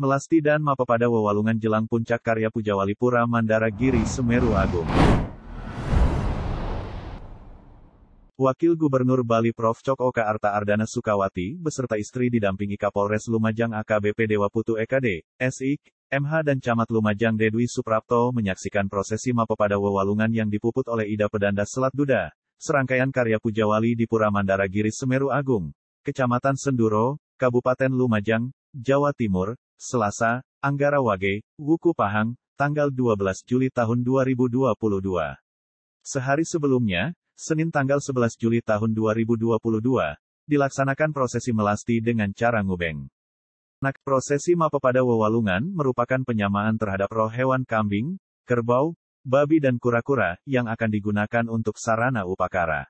Melasti dan pada Wewalungan jelang puncak karya pura Mandara Giri Semeru Agung. Wakil Gubernur Bali Prof. Cok Oka Arta Ardana Sukawati, beserta istri didampingi Kapolres Lumajang AKBP Dewa Putu EKD, SIK, MH dan Camat Lumajang Dedwi Suprapto menyaksikan prosesi Mapepada Wewalungan yang dipuput oleh Ida Pedanda Selat Duda, serangkaian karya Pujawali di Pura Mandara Giri Semeru Agung, Kecamatan Senduro, Kabupaten Lumajang, Jawa Timur, Selasa, Anggara Wage, Wuku Pahang, tanggal 12 Juli tahun 2022. Sehari sebelumnya, Senin tanggal 11 Juli tahun 2022, dilaksanakan prosesi melasti dengan cara ngubeng. Nak prosesi Mapepada Wewalungan merupakan penyamaan terhadap roh hewan kambing, kerbau, babi dan kura-kura yang akan digunakan untuk sarana upakara.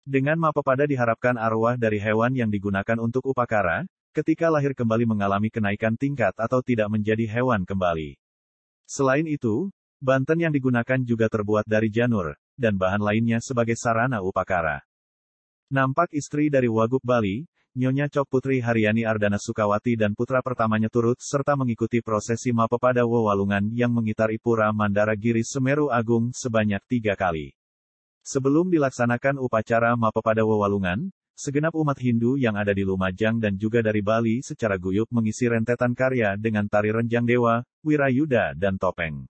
Dengan Mapepada diharapkan arwah dari hewan yang digunakan untuk upakara, ketika lahir kembali mengalami kenaikan tingkat atau tidak menjadi hewan kembali. Selain itu, banten yang digunakan juga terbuat dari janur, dan bahan lainnya sebagai sarana upakara. Nampak istri dari Wagub Bali, Nyonya Cok Putri Haryani Ardana Sukawati dan putra pertamanya turut serta mengikuti prosesi Mapepada Wewalungan yang mengitari pura Mandara Giri Semeru Agung sebanyak tiga kali. Sebelum dilaksanakan upacara Mapepada Wewalungan, Segenap umat Hindu yang ada di Lumajang dan juga dari Bali secara guyup mengisi rentetan karya dengan tari renjang dewa, wirayuda dan topeng.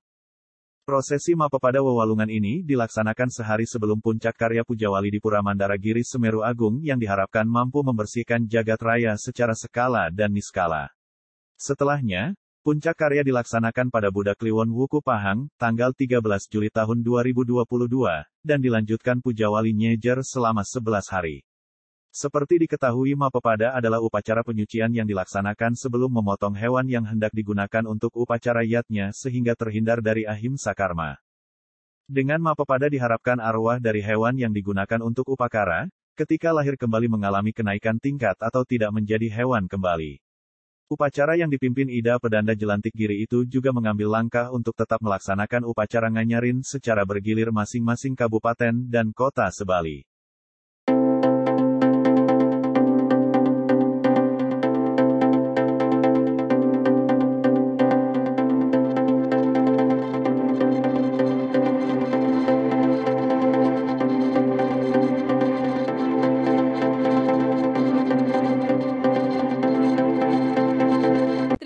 Prosesi pada wewalungan ini dilaksanakan sehari sebelum puncak karya Puja Wali di Pura Mandara Giri Semeru Agung yang diharapkan mampu membersihkan jagat raya secara skala dan niskala. Setelahnya, puncak karya dilaksanakan pada Buddha Kliwon Wuku Pahang, tanggal 13 Juli tahun 2022, dan dilanjutkan Puja Wali Nyejer selama 11 hari. Seperti diketahui mapepada adalah upacara penyucian yang dilaksanakan sebelum memotong hewan yang hendak digunakan untuk upacara yatnya sehingga terhindar dari ahim sakarma. Dengan mapepada diharapkan arwah dari hewan yang digunakan untuk upakara, ketika lahir kembali mengalami kenaikan tingkat atau tidak menjadi hewan kembali. Upacara yang dipimpin Ida Pedanda Jelantik Giri itu juga mengambil langkah untuk tetap melaksanakan upacara nganyarin secara bergilir masing-masing kabupaten dan kota sebali.